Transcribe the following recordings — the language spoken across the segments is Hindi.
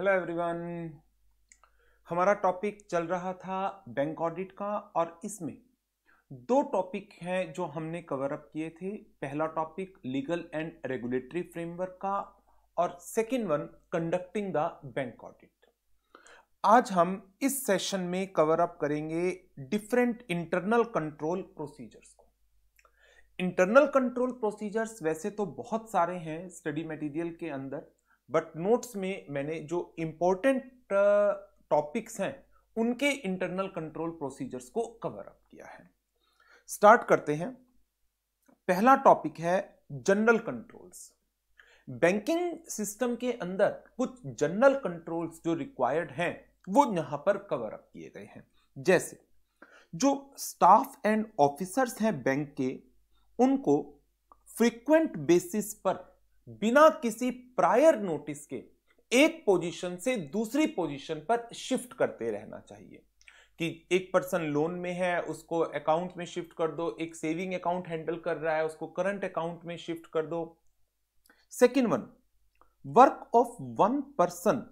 हेलो एवरीवन हमारा टॉपिक चल रहा था बैंक ऑडिट का और इसमें दो टॉपिक हैं जो हमने कवर अप किए थे पहला topic legal and regulatory framework का और second one conducting the bank audit आज हम इस सेशन में कवर अप करेंगे डिफरेंट इंटरनल कंट्रोल प्रोसीजर्स को इंटरनल कंट्रोल प्रोसीजर्स वैसे तो बहुत सारे हैं स्टडी मटेरियल के अंदर बट नोट्स में मैंने जो इम्पोर्टेंट टॉपिक्स uh, हैं उनके इंटरनल कंट्रोल प्रोसीजर्स को कवर अप किया है स्टार्ट करते हैं पहला टॉपिक है जनरल कंट्रोल्स बैंकिंग सिस्टम के अंदर कुछ जनरल कंट्रोल्स जो रिक्वायर्ड हैं वो यहां पर कवर अप किए गए हैं जैसे जो स्टाफ एंड ऑफिसर्स हैं बैंक के उनको फ्रीक्वेंट बेसिस पर बिना किसी प्रायर नोटिस के एक पोजीशन से दूसरी पोजीशन पर शिफ्ट करते रहना चाहिए कि एक पर्सन लोन में है उसको अकाउंट में शिफ्ट कर दो एक सेविंग अकाउंट हैंडल कर रहा है उसको करंट अकाउंट में शिफ्ट कर दो second one work of one person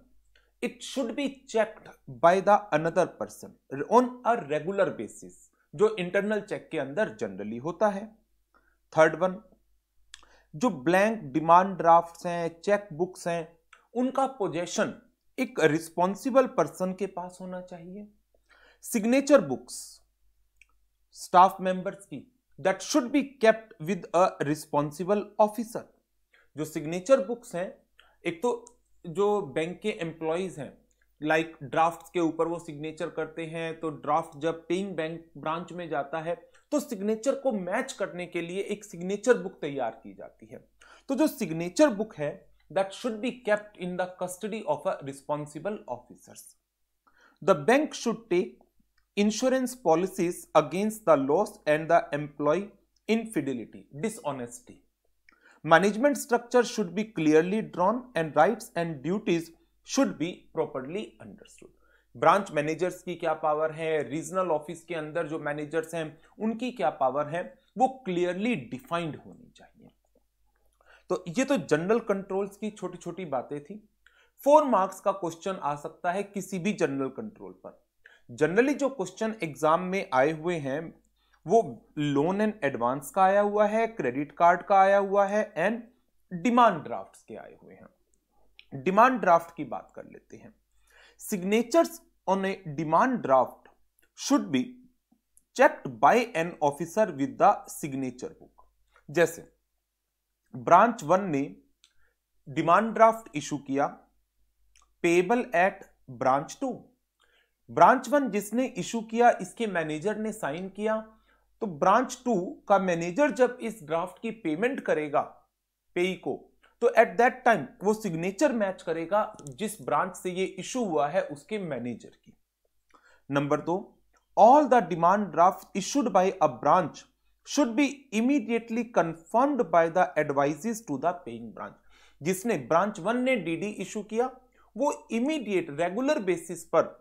it should be checked by the another person on a regular basis जो इंटरनल चेक के अंदर जनरली होता है थर्ड वन जो ब्लैंक डिमांड ड्राफ्ट्स हैं चेक बुक्स हैं उनका पोजेशन एक रिस्पॉन्सिबल पर्सन के पास होना चाहिए सिग्नेचर बुक्स स्टाफ मेंबर्स की that should be kept with a responsible officer जो सिग्नेचर बुक्स हैं एक तो जो बैंक के एम्प्लॉयज हैं लाइक like ड्राफ्ट्स के ऊपर वो सिग्नेचर करते हैं तो ड्राफ्ट जब पेइंग बैंक ब्रांच में जाता है तो सिग्नेचर को मैच करने के लिए एक सिग्नेचर बुक तैयार की जाती है तो जो सिग्नेचर बुक है that should be kept in the custody of a responsible officers the bank should take insurance policies against the loss and the employ infidelity dishonesty management structure should be clearly drawn and rights and duties should be properly understood branch managers की क्या पावर है रीजनल ऑफिस के अंदर जो मैनेजर्स हैं उनकी क्या पावर है वो क्लियरली डिफाइंड होनी चाहिए तो ये तो जनरल कंट्रोल्स की छोटी छोटी बातें थी फोर मार्क्स का क्वेश्चन आ सकता है किसी भी जनरल कंट्रोल पर जनरली जो क्वेश्चन एग्जाम में आए हुए हैं वो लोन एंड एडवांस का आया हुआ है क्रेडिट कार्ड का आया हुआ है एंड डिमांड ड्राफ्ट के आए हुए हैं डिमांड ड्राफ्ट की बात कर लेते हैं signatures on a demand draft should be checked by an officer with the signature book जैसे ब्रांच वन ने डिमांड ड्राफ्ट इशू किया payable at branch two branch one जिसने इशू किया इसके मैनेजर ने साइन किया तो ब्रांच टू का मैनेजर जब इस ड्राफ्ट की पेमेंट करेगा पेई को तो एट दैट टाइम वो सिग्नेचर मैच करेगा जिस ब्रांच से ये इशू हुआ है उसके मैनेजर की नंबर दो all the demand draft issued by a branch should be immediately confirmed by the advices to the paying branch जिसने ब्रांच वन ने डीडी इशू किया वो इमीडिएट रेगुलर बेसिस पर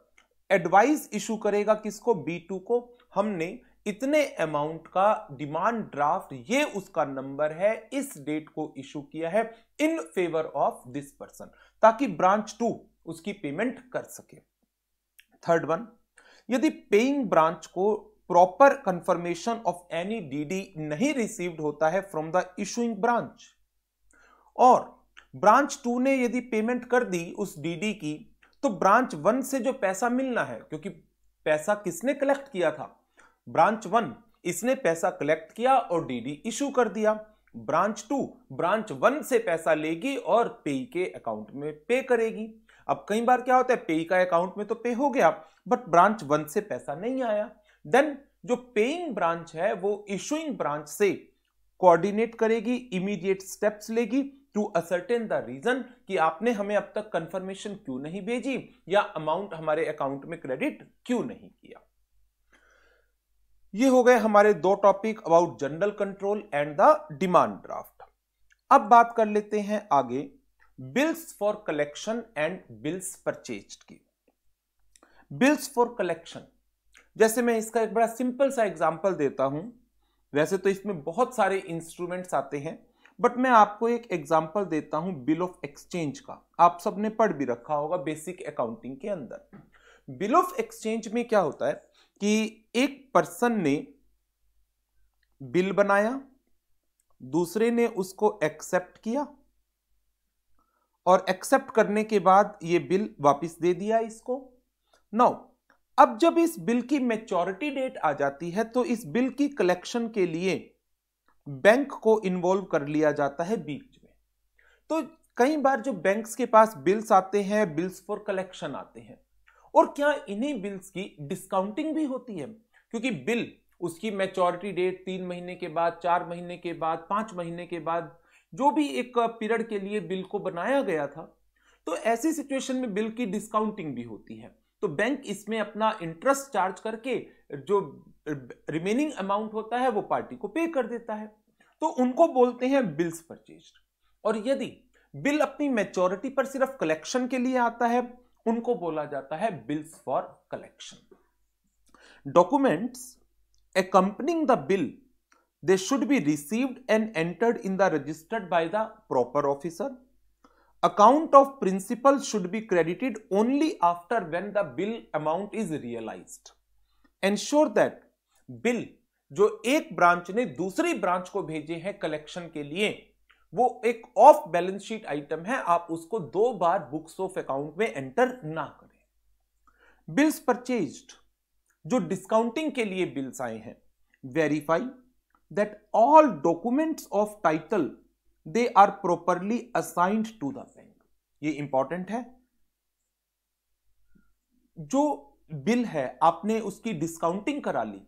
एडवाइस इशू करेगा किसको बी टू को हमने इतने अमाउंट का डिमांड ड्राफ्ट ये उसका नंबर है इस डेट को इशू किया है in favour of this person ताकि ब्रांच टू उसकी पेमेंट कर सके थर्ड वन यदि पेइंग ब्रांच को proper confirmation of any DD नहीं रिसीव्ड होता है फ्रॉम द इशूइंग ब्रांच और ब्रांच टू ने यदि पेमेंट कर दी उस डीडी की तो ब्रांच वन से जो पैसा मिलना है क्योंकि पैसा किसने कलेक्ट किया था ब्रांच वन इसने पैसा कलेक्ट किया और डीडी इशू कर दिया ब्रांच टू ब्रांच वन से पैसा लेगी और पे के अकाउंट में पे करेगी अब कई बार क्या होता है पेई का अकाउंट में तो पे हो गया बट ब्रांच वन से पैसा नहीं आया देन जो पेइंग ब्रांच है वो इशूइंग ब्रांच से कोऑर्डिनेट करेगी इमीडिएट स्टेप्स लेगी टू असर्टेन द रीजन कि आपने हमें अब तक कंफर्मेशन क्यों नहीं भेजी या अमाउंट हमारे अकाउंट में क्रेडिट क्यों नहीं किया ये हो गए हमारे दो topic about general control and the demand draft अब बात कर लेते हैं आगे bills for collection and bills purchase की बिल्स फॉर कलेक्शन जैसे मैं इसका एक बड़ा सिंपल सा एग्जाम्पल देता हूं वैसे तो इसमें बहुत सारे इंस्ट्रूमेंट्स आते हैं बट मैं आपको एक एग्जाम्पल देता हूं बिल ऑफ एक्सचेंज का आप सबने पढ़ भी रखा होगा बेसिक अकाउंटिंग के अंदर बिल ऑफ एक्सचेंज में क्या होता है कि एक पर्सन ने बिल बनाया दूसरे ने उसको एक्सेप्ट किया और एक्सेप्ट करने के बाद ये बिल वापस दे दिया इसको नौ अब जब इस बिल की मेच्योरिटी डेट आ जाती है तो इस बिल की कलेक्शन के लिए बैंक को इन्वॉल्व कर लिया जाता है बीच में तो कई बार जो बैंक्स के पास बिल्स आते हैं बिल्स फॉर कलेक्शन आते हैं और क्या इन्हीं बिल्स की डिस्काउंटिंग भी होती है क्योंकि बिल उसकी मैच्योरिटी डेट तीन महीने के बाद चार महीने के बाद पांच महीने के बाद जो भी एक पीरियड के लिए बिल को बनाया गया था तो ऐसी सिचुएशन में बिल की डिस्काउंटिंग भी होती है तो बैंक इसमें अपना इंटरेस्ट चार्ज करके जो रिमेनिंग अमाउंट होता है वो पार्टी को पे कर देता है तो उनको बोलते हैं बिल्स परचेज और यदि बिल अपनी मेच्योरिटी पर सिर्फ कलेक्शन के लिए आता है उनको बोला जाता है bills for collection documents a accompanying the bill they should be received and entered in the registered by the proper officer account of principal should be credited only after when the bill amount is realise ensure that bill जो एक ब्रांच ने दूसरी ब्रांच को भेजे हैं कलेक्शन के लिए वो एक ऑफ बैलेंस शीट आइटम है आप उसको दो बार बुक्स ऑफ अकाउंट में एंटर ना करें बिल्स परचेज्ड जो डिस्काउंटिंग के लिए बिल्स आए हैं verify that all documents of title they are properly assigned to the bank ये इंपॉर्टेंट है जो बिल है आपने उसकी डिस्काउंटिंग करा ली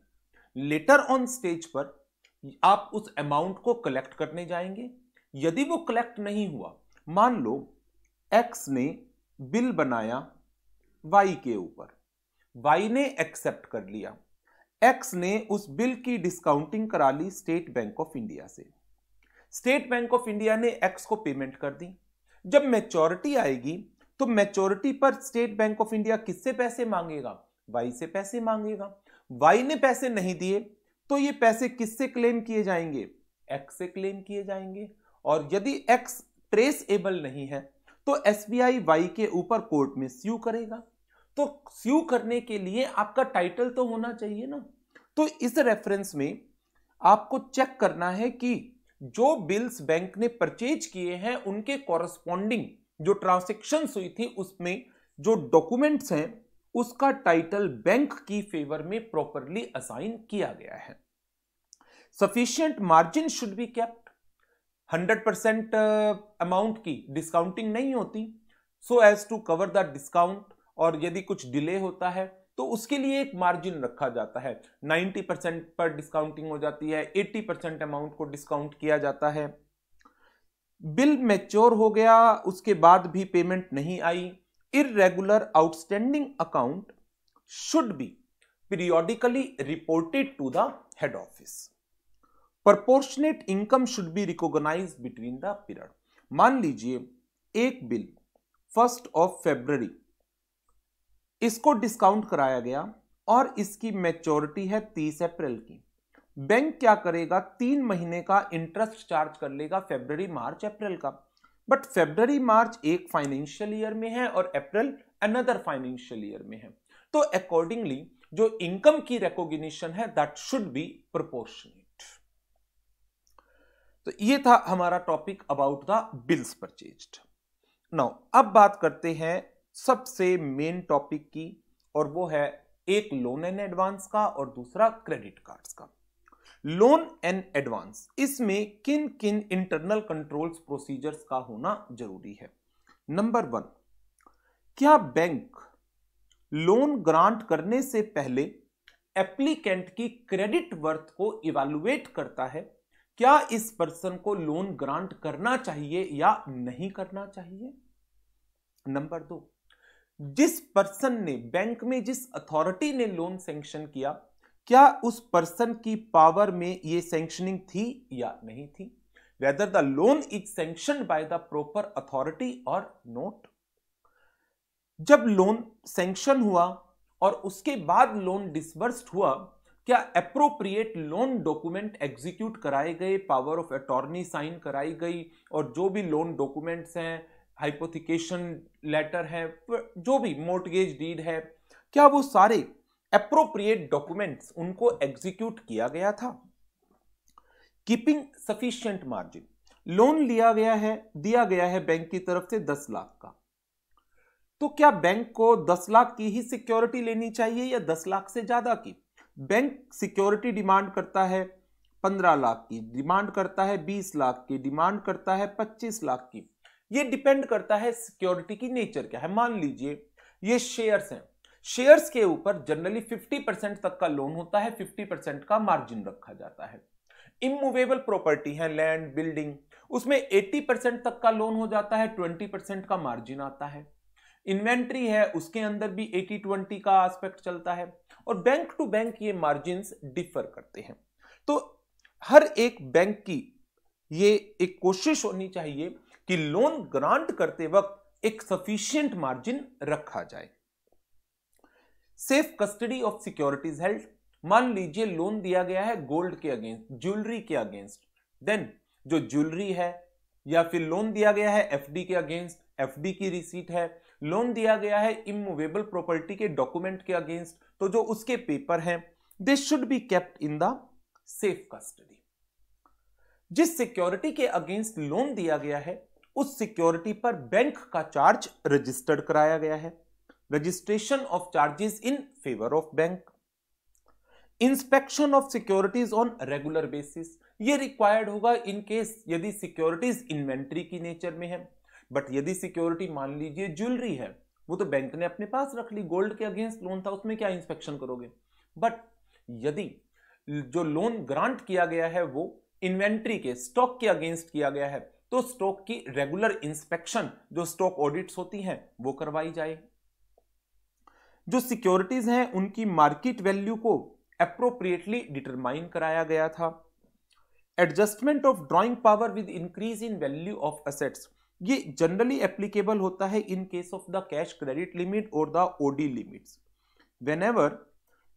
लेटर ऑन स्टेज पर आप उस अमाउंट को कलेक्ट करने जाएंगे यदि वो कलेक्ट नहीं हुआ मान लो एक्स ने बिल बनाया वाई के ऊपर वाई ने एक्सेप्ट कर लिया एक्स ने उस बिल की डिस्काउंटिंग करा ली स्टेट बैंक ऑफ इंडिया से स्टेट बैंक ऑफ इंडिया ने एक्स को पेमेंट कर दी जब मैच्योरिटी आएगी तो मैच्योरिटी पर स्टेट बैंक ऑफ इंडिया किससे पैसे मांगेगा वाई से पैसे मांगेगा वाई ने पैसे नहीं दिए तो ये पैसे किससे क्लेम किए जाएंगे एक्स से क्लेम किए जाएंगे और यदि एक्स ट्रेस एबल नहीं है तो एस बी आई वाई के ऊपर कोर्ट में स्यू करेगा तो स्यू करने के लिए आपका टाइटल तो होना चाहिए ना तो इस रेफरेंस में आपको चेक करना है कि जो बिल्स बैंक ने परचेज किए हैं उनके कॉरस्पॉन्डिंग जो ट्रांसेक्शन हुई थी उसमें जो डॉक्यूमेंट्स हैं उसका टाइटल बैंक की फेवर में प्रॉपरली असाइन किया गया है sufficient margin should be kept hundred percent amount की डिस्काउंटिंग नहीं होती so as to cover the discount और यदि कुछ डिले होता है तो उसके लिए एक मार्जिन रखा जाता है 90 परसेंट पर डिस्काउंटिंग हो जाती है 80 परसेंट अमाउंट को डिस्काउंट किया जाता है बिल मैच्योर हो गया उसके बाद भी पेमेंट नहीं आई irregular outstanding account should be periodically reported to the head office proportionate income should be recognise between the period मान लीजिए एक बिल फर्स्ट ऑफ फेब्ररी इसको डिस्काउंट कराया गया और इसकी मैच्योरिटी है तीस अप्रैल की बैंक क्या करेगा तीन महीने का इंटरेस्ट चार्ज कर लेगा फेब्रवरी मार्च अप्रैल का बट फेब्रवरी मार्च एक फाइनेंशियल ईयर में है और अप्रैल अनदर फाइनेंशियल ईयर में है तो अकॉर्डिंगली जो इनकम की रिकॉग्निशन है दैट शुड बी प्रोपोर्शनल तो ये था हमारा topic about the bills purchase now अब बात करते हैं सबसे मेन टॉपिक की और वो है एक लोन एंड एडवांस का और दूसरा क्रेडिट कार्ड्स का लोन एंड एडवांस इसमें किन किन इंटरनल कंट्रोल्स प्रोसीजर्स का होना जरूरी है नंबर वन क्या बैंक लोन ग्रांट करने से पहले एप्लीकेंट की क्रेडिट वर्थ को इवेलुएट करता है क्या इस पर्सन को लोन ग्रांट करना चाहिए या नहीं करना चाहिए नंबर दो जिस पर्सन ने बैंक में जिस अथॉरिटी ने लोन सेंक्शन किया क्या उस पर्सन की पावर में ये सेंक्शनिंग थी या नहीं थी whether the loan is sanction by the proper authority और नोट जब लोन सेंक्शन हुआ और उसके बाद लोन डिसबर्स्ड हुआ क्या अप्रोप्रिएट लोन डॉक्यूमेंट एग्जीक्यूट कराए गए पावर ऑफ अटॉर्नी साइन कराई गई और जो भी लोन डॉक्यूमेंट्स हैं हाइपोथिकेशन लेटर है जो भी मोर्टगेज डीड है क्या वो सारे अप्रोप्रिएट डॉक्यूमेंट्स उनको एग्जीक्यूट किया गया था कीपिंग सफिशियंट मार्जिन लोन लिया गया है दिया गया है बैंक की तरफ से दस लाख का तो क्या बैंक को दस लाख की ही सिक्योरिटी लेनी चाहिए या दस लाख से ज्यादा की बैंक सिक्योरिटी डिमांड करता है पंद्रह लाख की डिमांड करता है बीस लाख की डिमांड करता है पच्चीस लाख की ये डिपेंड करता है सिक्योरिटी की नेचर क्या है मान लीजिए ये शेयर्स हैं शेयर्स के ऊपर जनरली 50 परसेंट तक का लोन होता है 50 परसेंट का मार्जिन रखा जाता है इमूवेबल प्रॉपर्टी है लैंड बिल्डिंग उसमें 80 परसेंट तक का लोन हो जाता है 20 परसेंट का मार्जिन आता है इन्वेंट्री है उसके अंदर भी 80 20 का एस्पेक्ट चलता है और बैंक टू बैंक ये मार्जिन डिफर करते हैं तो हर एक बैंक की ये एक कोशिश होनी चाहिए कि लोन ग्रांट करते वक्त एक सफिशियंट मार्जिन रखा जाए safe custody of securities held मान लीजिए लोन दिया गया है गोल्ड के अगेंस्ट ज्वेलरी के अगेंस्ट देन जो ज्वेलरी है या फिर लोन दिया गया है एफडी के अगेंस्ट एफडी की रिसीट है लोन दिया गया है इमूवेबल प्रॉपर्टी के डॉक्यूमेंट के अगेंस्ट तो जो उसके पेपर हैं they should be kept in the safe custody जिस सिक्योरिटी के अगेंस्ट लोन दिया गया है उस सिक्योरिटी पर बैंक का चार्ज रजिस्टर्ड कराया गया है registration of charges in favour of bank inspection of securities on regular basis ये रिक्वायर्ड होगा इन केस यदि सिक्योरिटीज इन्वेंट्री की नेचर में है बट यदि सिक्योरिटी मान लीजिए ज्वेलरी है वो तो बैंक ने अपने पास रख ली गोल्ड के अगेंस्ट लोन था उसमें क्या इंस्पेक्शन करोगे बट यदि जो लोन ग्रांट किया गया है वो इन्वेंट्री के स्टॉक के अगेंस्ट किया गया है तो स्टॉक की रेगुलर इंस्पेक्शन जो स्टॉक ऑडिट्स होती हैं वो करवाई जाए जो सिक्योरिटीज हैं उनकी मार्केट वैल्यू को अप्रोप्रिएटली डिटरमाइन कराया गया था adjustment of drawing power with increase in value of assets ये जनरली एप्लीकेबल होता है in case of the cash credit limit और the OD limits whenever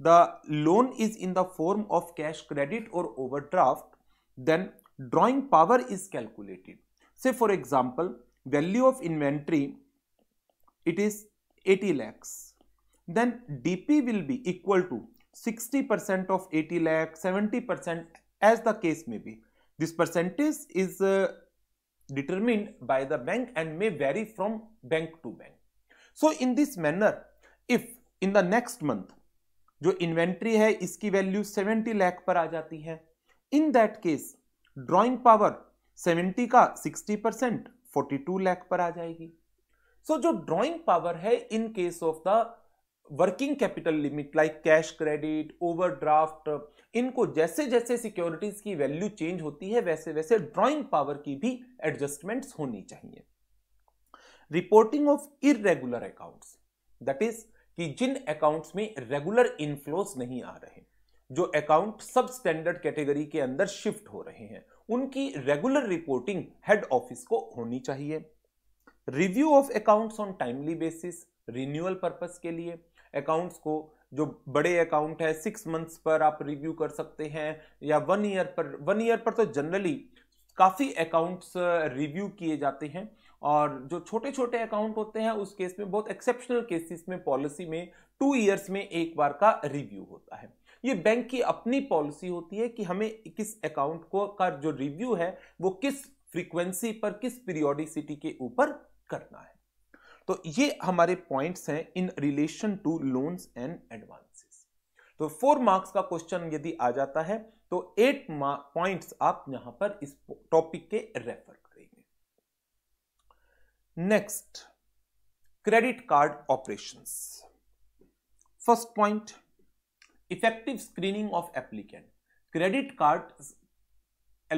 the loan is in the form of cash credit और overdraft then drawing power is calculated से for example value of inventory it is eighty lakhs then D P will be equal to sixty percent of eighty lakhs seventy percent as the case में भी this percentage is determined by the bank and may vary from bank to bank. So in this manner, if in the next month जो इन्वेंट्री है इसकी वैल्यू 70 लाख पर आ जाती है in that case drawing power 70 का 60 परसेंट फोर्टी टू लैख पर आ जाएगी सो so, जो ड्राइंग पावर है in case of the working capital limit like cash credit overdraft इनको जैसे जैसे सिक्योरिटीज की वैल्यू चेंज होती है वैसे वैसे ड्राइंग पावर की भी एडजस्टमेंट्स होनी चाहिए reporting of irregular accounts that is कि जिन अकाउंट्स में रेगुलर इनफ्लोज नहीं आ रहे जो अकाउंट सब स्टैंडर्ड कैटेगरी के अंदर शिफ्ट हो रहे हैं उनकी रेगुलर रिपोर्टिंग हेड ऑफिस को होनी चाहिए review of accounts on timely basis renewal purpose के लिए अकाउंट्स को जो बड़े अकाउंट है सिक्स मंथ्स पर आप रिव्यू कर सकते हैं या वन ईयर पर वन ईयर पर तो जनरली काफ़ी अकाउंट्स रिव्यू किए जाते हैं और जो छोटे छोटे अकाउंट होते हैं उस केस में बहुत एक्सेप्शनल केसेस में पॉलिसी में टू ईयर्स में एक बार का रिव्यू होता है ये बैंक की अपनी पॉलिसी होती है कि हमें किस अकाउंट को का जो रिव्यू है वो किस फ्रीक्वेंसी पर किस पीरियोडिसिटी के ऊपर करना है तो ये हमारे पॉइंट्स हैं in relation to loans and advances तो फोर मार्क्स का क्वेश्चन यदि आ जाता है तो एट पॉइंट्स आप यहां पर इस टॉपिक के रेफर करेंगे next credit card operations first point effective screening of applicant credit card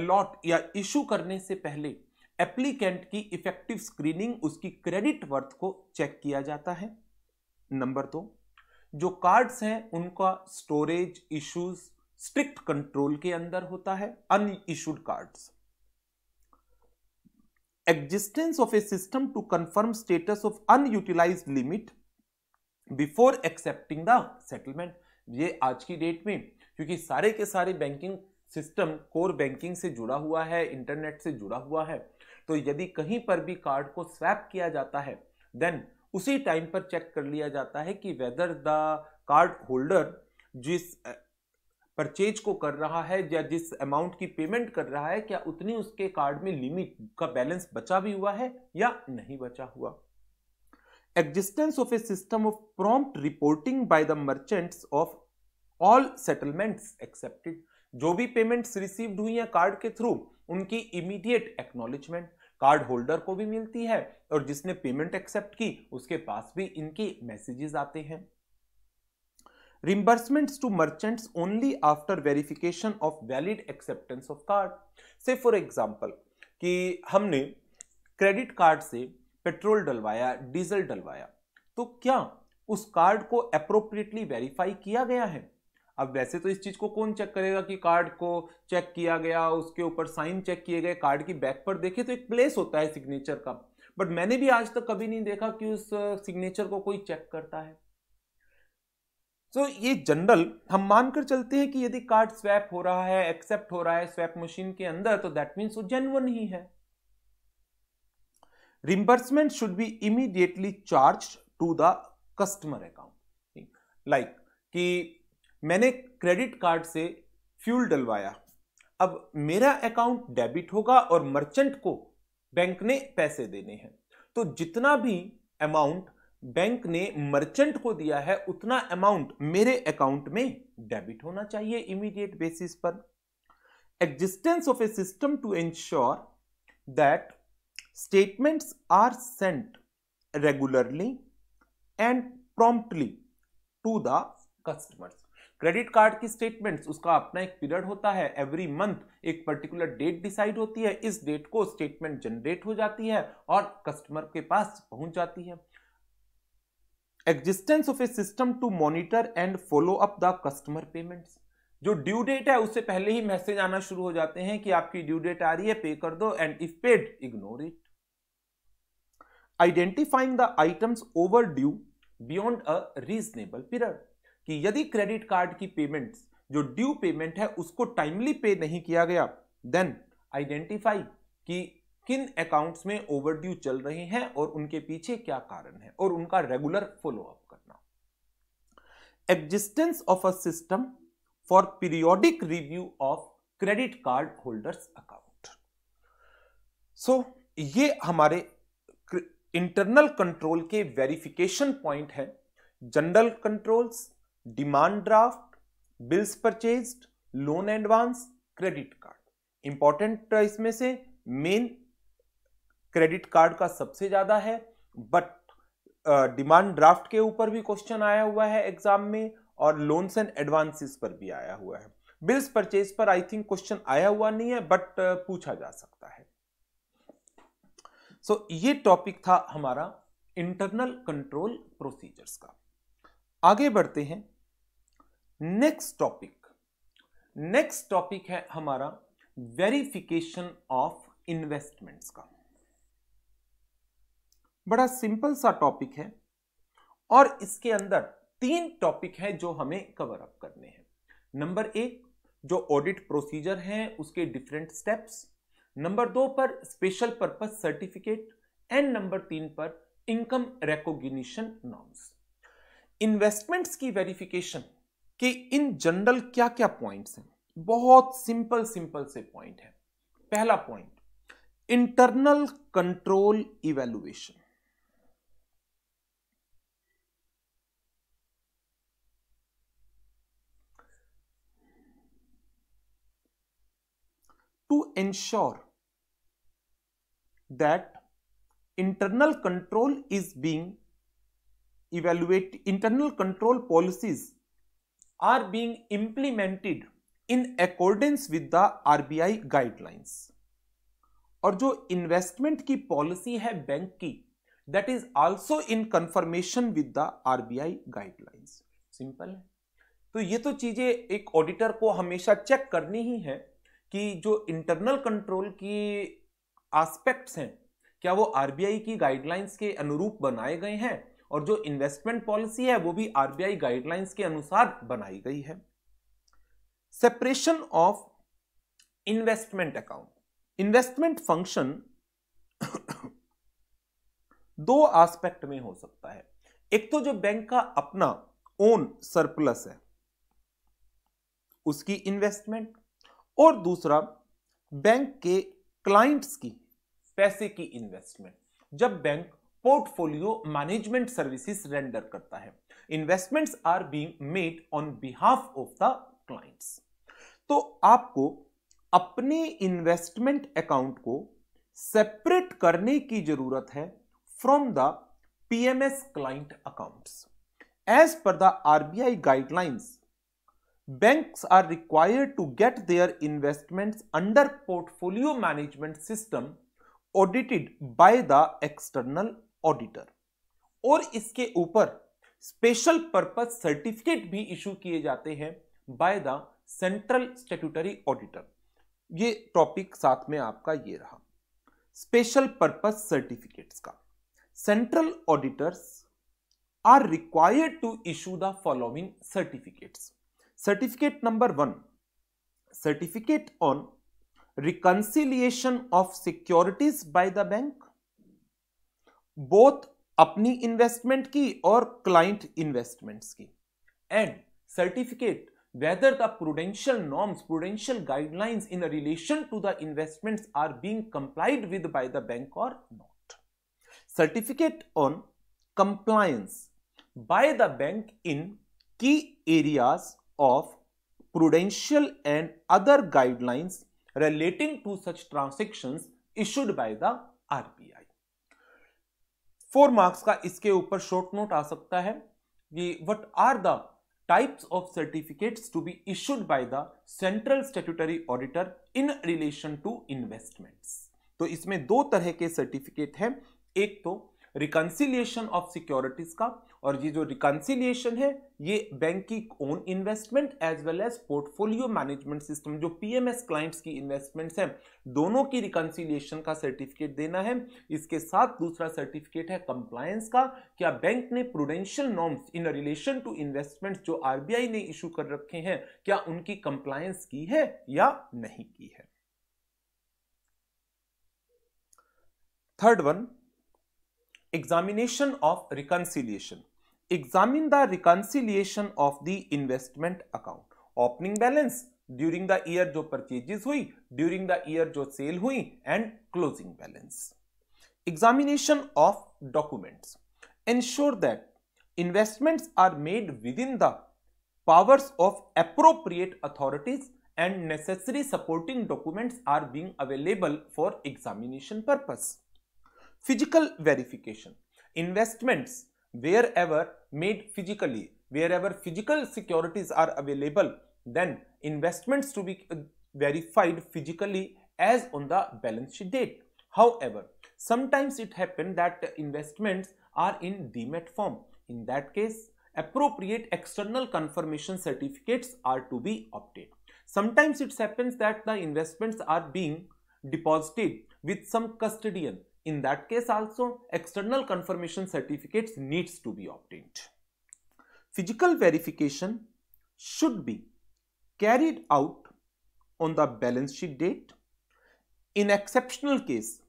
allot या इशू करने से पहले एप्लीकेंट की इफेक्टिव स्क्रीनिंग उसकी क्रेडिट वर्थ को चेक किया जाता है नंबर दो जो कार्ड्स हैं उनका स्टोरेज इश्यूज स्ट्रिक्ट कंट्रोल के अंदर होता है issued cards existence of a system to confirm status of unutilise limit before accepting the settlement ये आज की डेट में क्योंकि सारे के सारे बैंकिंग सिस्टम कोर बैंकिंग से जुड़ा हुआ है इंटरनेट से जुड़ा हुआ है तो यदि कहीं पर भी कार्ड को स्वैप किया जाता है देन उसी टाइम पर चेक कर लिया जाता है कि वेदर द कार्ड होल्डर जिस परचेज को कर रहा है या जिस अमाउंट की पेमेंट कर रहा है क्या उतनी उसके कार्ड में लिमिट का बैलेंस बचा भी हुआ है या नहीं बचा हुआ existence of a system of prompt reporting by the merchants of all settlements accepted जो भी पेमेंट्स रिसीव्ड हुई हैं कार्ड के थ्रू उनकी इमीडिएट एक्नोलिजमेंट कार्ड होल्डर को भी मिलती है और जिसने पेमेंट एक्सेप्ट की उसके पास भी इनके मैसेजेस आते हैं reimbursements to merchants only after verification of valid acceptance of card से फॉर एग्जाम्पल कि हमने क्रेडिट कार्ड से पेट्रोल डलवाया डीजल डलवाया तो क्या उस कार्ड को अप्रोप्रिएटली वेरीफाई किया गया है अब वैसे तो इस चीज़ को कौन चेक करेगा कि कार्ड को चेक किया गया उसके ऊपर साइन चेक किए गए कार्ड की बैक पर देखे तो एक प्लेस होता है सिग्नेचर का बट मैंने भी आज तक कभी नहीं देखा कि उस सिग्नेचर को कोई चेक करता है सो so, ये जनरल हम मानकर चलते हैं कि यदि कार्ड स्वैप हो रहा है एक्सेप्ट हो रहा है स्वैप मशीन के अंदर तो दैट मीन्स वो जेनवन ही है reimbursement should be immediately charge to the customer account like कि मैंने क्रेडिट कार्ड से फ्यूल डलवाया अब मेरा अकाउंट डेबिट होगा और मर्चेंट को बैंक ने पैसे देने हैं तो जितना भी अमाउंट बैंक ने मर्चेंट को दिया है उतना अमाउंट मेरे अकाउंट में डेबिट होना चाहिए इमीडिएट बेसिस पर existence of a system to ensure that statements are sent regularly and promptly to the customers credit card की स्टेटमेंट्स उसका अपना एक पीरियड होता है एवरी मंथ एक पर्टिकुलर डेट डिसाइड होती है इस डेट को स्टेटमेंट जनरेट हो जाती है और कस्टमर के पास पहुंच जाती है existence of a system to monitor and follow up the customer payments जो ड्यू डेट है उससे पहले ही मैसेज आना शुरू हो जाते हैं कि आपकी ड्यू डेट आ रही है पे कर दो and if paid ignore it identifying the items overdue beyond a reasonable period कि यदि क्रेडिट कार्ड की पेमेंट जो ड्यू पेमेंट है उसको टाइमली पे नहीं किया गया देन आइडेंटिफाई कि किन अकाउंट्स में ओवरड्यू चल रहे हैं और उनके पीछे क्या कारण है और उनका रेगुलर फॉलोअप करना existence of a system for periodic review of credit card holders account so ये हमारे इंटरनल कंट्रोल के वेरिफिकेशन पॉइंट है general controls demand draft bills purchase loan advance credit card important तो इसमें से मेन क्रेडिट कार्ड का सबसे ज्यादा है बट डिमांड ड्राफ्ट के ऊपर भी क्वेश्चन आया हुआ है एग्जाम में और लोन्स एंड एडवांसेस पर भी आया हुआ है बिल्स परचेज पर आई थिंक क्वेश्चन आया हुआ नहीं है बट uh, पूछा जा सकता है सो so, ये टॉपिक था हमारा इंटरनल कंट्रोल प्रोसीजर्स का आगे बढ़ते हैं नेक्स्ट टॉपिक नेक्स्ट टॉपिक है हमारा वेरिफिकेशन ऑफ इन्वेस्टमेंट्स का बड़ा सिंपल सा टॉपिक है और इसके अंदर तीन टॉपिक है जो हमें कवर अप करने हैं नंबर एक जो ऑडिट प्रोसीजर है उसके डिफरेंट स्टेप्स नंबर दो पर special purpose certificate and number तीन पर इनकम रेकोग्निशन नॉर्म्स इन्वेस्टमेंट्स की वेरिफिकेशन कि इन जनरल क्या क्या पॉइंट हैं बहुत सिंपल सिंपल से पॉइंट है पहला point internal control evaluation to ensure that internal control is being evaluate internal control policies are being implemented in accordance with the RBI guidelines. और जो इन्वेस्टमेंट की पॉलिसी है बैंक की that is also in confirmation with the RBI guidelines simple है तो ये तो चीजें एक ऑडिटर को हमेशा चेक करनी ही है कि जो इंटरनल कंट्रोल की आस्पेक्ट्स हैं क्या वो आरबीआई की गाइडलाइंस के अनुरूप बनाए गए हैं और जो इन्वेस्टमेंट पॉलिसी है वो भी आरबीआई गाइडलाइंस के अनुसार बनाई गई है separation of investment account investment function दो एस्पेक्ट में हो सकता है एक तो जो बैंक का अपना ओन सरप्लस है उसकी इन्वेस्टमेंट और दूसरा बैंक के क्लाइंट्स की पैसे की इन्वेस्टमेंट जब bank portfolio management services render करता है investments are being made on behalf of the clients तो आपको अपने इन्वेस्टमेंट अकाउंट को सेपरेट करने की जरूरत है from the PMS client account as per the RBI guidelines banks are required to get their investments under portfolio management system audited by the external auditor और इसके ऊपर स्पेशल पर्पज सर्टिफिकेट भी इशू किए जाते हैं by the central statutory auditor ये टॉपिक साथ में आपका ये रहा स्पेशल पर्पज सर्टिफिकेट्स का central auditors are required to issue the following certificates certificate number one certificate on reconciliation of securities by the bank Both, अपनी investment की or client इन्वेस्टमेंट्स की and certificate whether the prudential norms prudential guidelines in relation to the investments are being complied with by the bank or not certificate on compliance by the bank in key areas of prudential and other guidelines relating to such transactions issued by the RBI. Four marks का इसके ऊपर शॉर्ट नोट आ सकता है कि what are the types of certificates to be issued by the central statutory auditor in relation to investments तो इसमें दो तरह के सर्टिफिकेट हैं एक तो रिकन्सिलियेशन ऑफ सिक्योरिटीज का और ये जो रिकन्सिलियेशन है ये बैंक की own investment as well as portfolio management system जो पीएमएस क्लाइंट्स की इन्वेस्टमेंट्स हैं दोनों की रिकन्सिलियेशन का सर्टिफिकेट देना है इसके साथ दूसरा सर्टिफिकेट है कंप्लायंस का क्या बैंक ने prudential norms in relation to investment जो आरबीआई ने इशू कर रखे हैं क्या उनकी कंप्लायंस की है या नहीं की है third one Examination of reconciliation. Examine the reconciliation of the investment account. Opening balance during the year जो purchases hui during the year जो sale hui and closing balance. Examination of documents. Ensure that investments are made within the powers of appropriate authorities and necessary supporting documents are being available for examination purpose. Physical verification. Investments wherever made physically, wherever physical securities are available, then investments to be uh, verified physically as on the balance sheet date. However, sometimes it happens that investments are in DMAT form. In that case, appropriate external confirmation certificates are to be obtained. Sometimes it happens that the investments are being deposited with some custodian in that case also, external confirmation certificates needs to be obtained. Physical verification should be carried out on the balance sheet date. In exceptional case,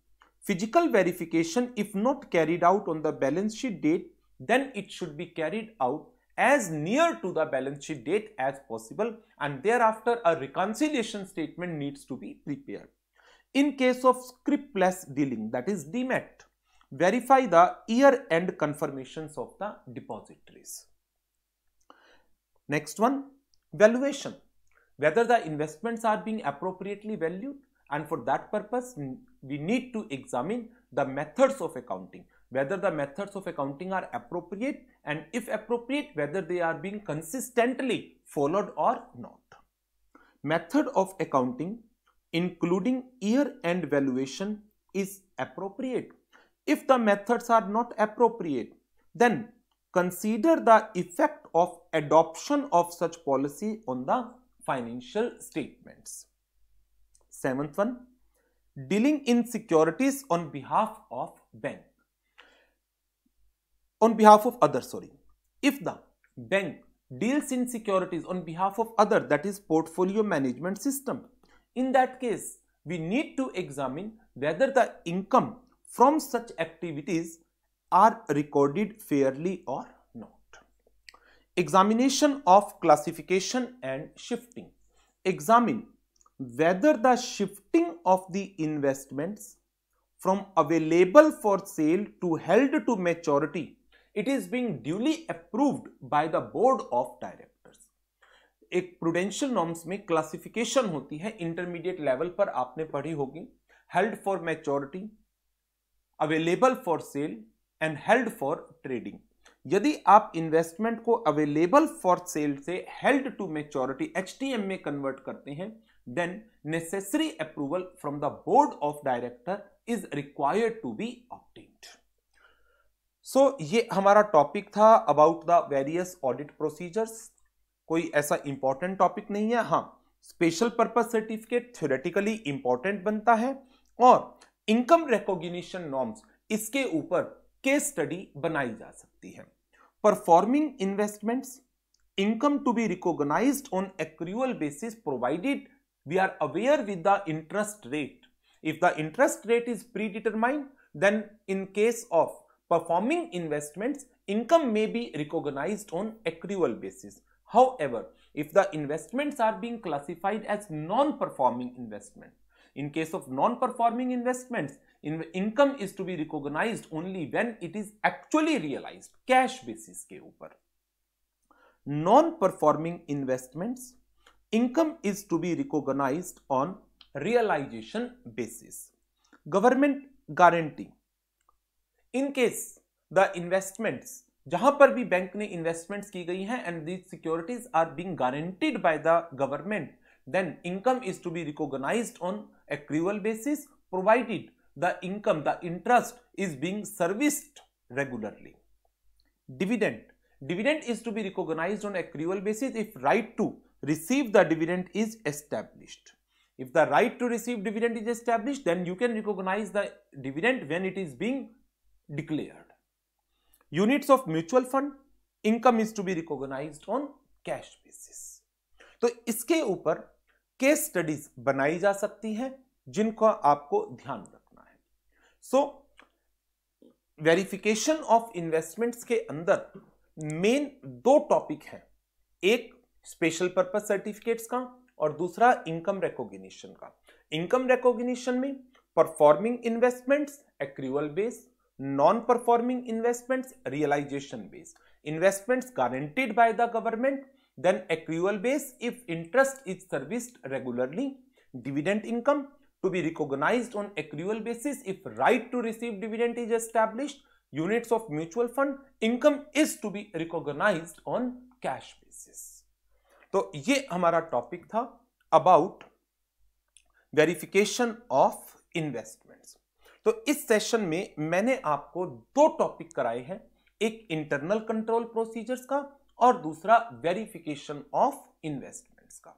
physical verification if not carried out on the balance sheet date, then it should be carried out as near to the balance sheet date as possible and thereafter a reconciliation statement needs to be prepared. In case of scriptless dealing, that is DMAT, verify the year-end confirmations of the depositories. Next one, valuation, whether the investments are being appropriately valued and for that purpose we need to examine the methods of accounting, whether the methods of accounting are appropriate and if appropriate whether they are being consistently followed or not. Method of accounting including year-end valuation is appropriate. If the methods are not appropriate, then consider the effect of adoption of such policy on the financial statements. Seventh one, dealing in securities on behalf of bank, on behalf of other, sorry. If the bank deals in securities on behalf of other, that is portfolio management system, in that case, we need to examine whether the income from such activities are recorded fairly or not. Examination of classification and shifting. Examine whether the shifting of the investments from available for sale to held to maturity, it is being duly approved by the board of directors. एक प्रूडेंशियल नॉर्म्स में क्लासिफिकेशन होती है इंटरमीडिएट लेवल पर आपने पढ़ी होगी held for maturity available for sale and held for trading यदि आप इन्वेस्टमेंट को अवेलेबल फॉर सेल से हेल्ड टू मेच्योरिटी एच में कन्वर्ट करते हैं then necessary approval from the board of director is required to be obtained so ये हमारा टॉपिक था about the various audit procedures कोई ऐसा इंपॉर्टेंट टॉपिक नहीं है हाँ special purpose certificate theoretically important बनता है और इनकम रिकॉग्निशन नॉर्म्स इसके ऊपर केस स्टडी बनाई जा सकती है performing investments income to be recognise on accrual basis provided we are aware with the interest rate if the interest rate is predetermined then in case of performing investments income may be recognise on accrual basis However, if the investments are being classified as non-performing investment, in case of non-performing investments, in income is to be recognized only when it is actually realized cash basis के ऊपर. Non-performing investments, income is to be recognized on realization basis. Government guarantee. In case the investments जहां पर भी बैंक ने इन्वेस्टमेंट्स की गई हैं and these securities are being guaranteed by the government then income is to be recognise on accrual basis provided the income the interest is being serviced regularly dividend dividend is to be recognise on accrual basis if right to receive the dividend is established if the right to receive dividend is established then you can recognise the dividend when it is being declare units of mutual fund income is to be recognise on cash basis तो इसके ऊपर केस स्टडीज बनाई जा सकती है जिनका आपको ध्यान रखना है सो वेरिफिकेशन ऑफ इन्वेस्टमेंट्स के अंदर मेन दो टॉपिक है एक स्पेशल पर्पस सर्टिफिकेट्स का और दूसरा इनकम रिकॉग्निशन का इनकम रिकॉग्निशन में performing investments accrual based non-performing investments realization based investments guaranteed by the government then accrual based if interest is serviced regularly dividend income to be recognized on accrual basis if right to receive dividend is established units of mutual fund income is to be recognized on cash basis तो ये हमारा टॉपिक था अबाउट वेरिफिकेशन ऑफ इन्वेस्टमेंट तो इस सेशन में मैंने आपको दो टॉपिक कराए हैं एक इंटरनल कंट्रोल प्रोसीजर्स का और दूसरा वेरिफिकेशन ऑफ इन्वेस्टमेंट्स का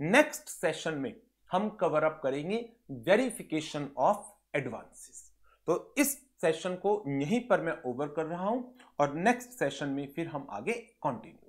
नेक्स्ट सेशन में हम कवर अप करेंगे वेरिफिकेशन ऑफ एडवांसेस तो इस सेशन को यहीं पर मैं ओवर कर रहा हूं और नेक्स्ट सेशन में फिर हम आगे कंटिन्यू